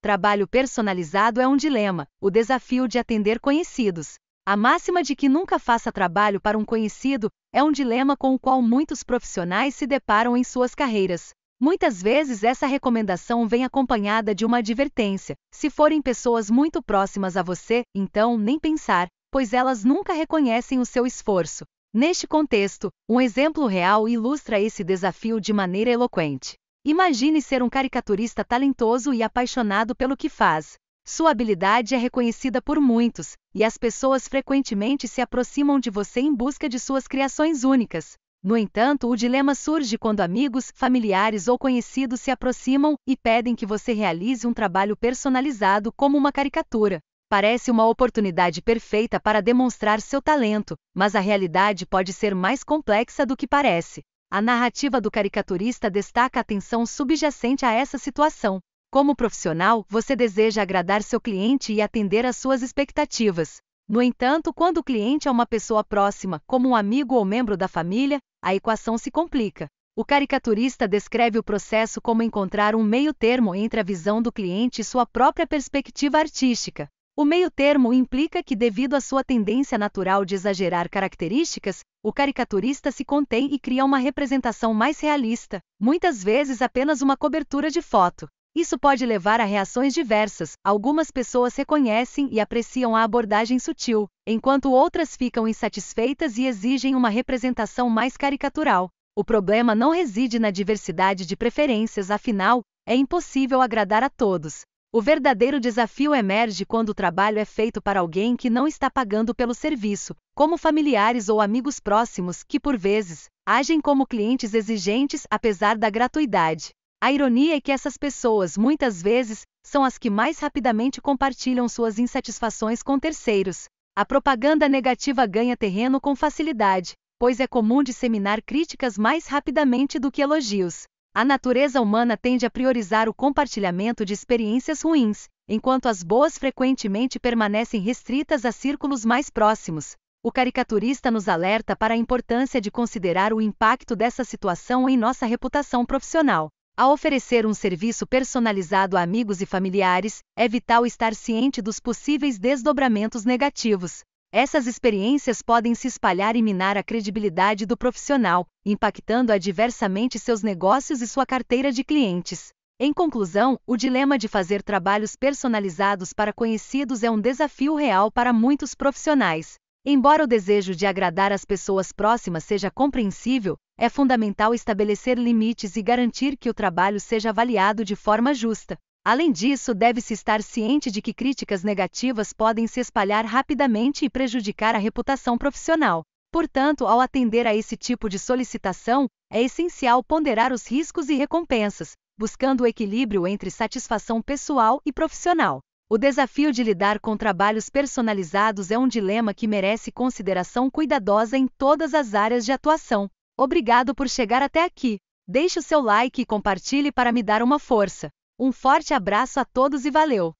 Trabalho personalizado é um dilema, o desafio de atender conhecidos. A máxima de que nunca faça trabalho para um conhecido é um dilema com o qual muitos profissionais se deparam em suas carreiras. Muitas vezes essa recomendação vem acompanhada de uma advertência. Se forem pessoas muito próximas a você, então nem pensar, pois elas nunca reconhecem o seu esforço. Neste contexto, um exemplo real ilustra esse desafio de maneira eloquente. Imagine ser um caricaturista talentoso e apaixonado pelo que faz. Sua habilidade é reconhecida por muitos, e as pessoas frequentemente se aproximam de você em busca de suas criações únicas. No entanto, o dilema surge quando amigos, familiares ou conhecidos se aproximam e pedem que você realize um trabalho personalizado como uma caricatura. Parece uma oportunidade perfeita para demonstrar seu talento, mas a realidade pode ser mais complexa do que parece. A narrativa do caricaturista destaca a tensão subjacente a essa situação. Como profissional, você deseja agradar seu cliente e atender às suas expectativas. No entanto, quando o cliente é uma pessoa próxima, como um amigo ou membro da família, a equação se complica. O caricaturista descreve o processo como encontrar um meio termo entre a visão do cliente e sua própria perspectiva artística. O meio-termo implica que, devido à sua tendência natural de exagerar características, o caricaturista se contém e cria uma representação mais realista, muitas vezes apenas uma cobertura de foto. Isso pode levar a reações diversas. Algumas pessoas reconhecem e apreciam a abordagem sutil, enquanto outras ficam insatisfeitas e exigem uma representação mais caricatural. O problema não reside na diversidade de preferências, afinal, é impossível agradar a todos. O verdadeiro desafio emerge quando o trabalho é feito para alguém que não está pagando pelo serviço, como familiares ou amigos próximos que, por vezes, agem como clientes exigentes apesar da gratuidade. A ironia é que essas pessoas, muitas vezes, são as que mais rapidamente compartilham suas insatisfações com terceiros. A propaganda negativa ganha terreno com facilidade, pois é comum disseminar críticas mais rapidamente do que elogios. A natureza humana tende a priorizar o compartilhamento de experiências ruins, enquanto as boas frequentemente permanecem restritas a círculos mais próximos. O caricaturista nos alerta para a importância de considerar o impacto dessa situação em nossa reputação profissional. Ao oferecer um serviço personalizado a amigos e familiares, é vital estar ciente dos possíveis desdobramentos negativos. Essas experiências podem se espalhar e minar a credibilidade do profissional, impactando adversamente seus negócios e sua carteira de clientes. Em conclusão, o dilema de fazer trabalhos personalizados para conhecidos é um desafio real para muitos profissionais. Embora o desejo de agradar as pessoas próximas seja compreensível, é fundamental estabelecer limites e garantir que o trabalho seja avaliado de forma justa. Além disso, deve-se estar ciente de que críticas negativas podem se espalhar rapidamente e prejudicar a reputação profissional. Portanto, ao atender a esse tipo de solicitação, é essencial ponderar os riscos e recompensas, buscando o equilíbrio entre satisfação pessoal e profissional. O desafio de lidar com trabalhos personalizados é um dilema que merece consideração cuidadosa em todas as áreas de atuação. Obrigado por chegar até aqui. Deixe o seu like e compartilhe para me dar uma força. Um forte abraço a todos e valeu!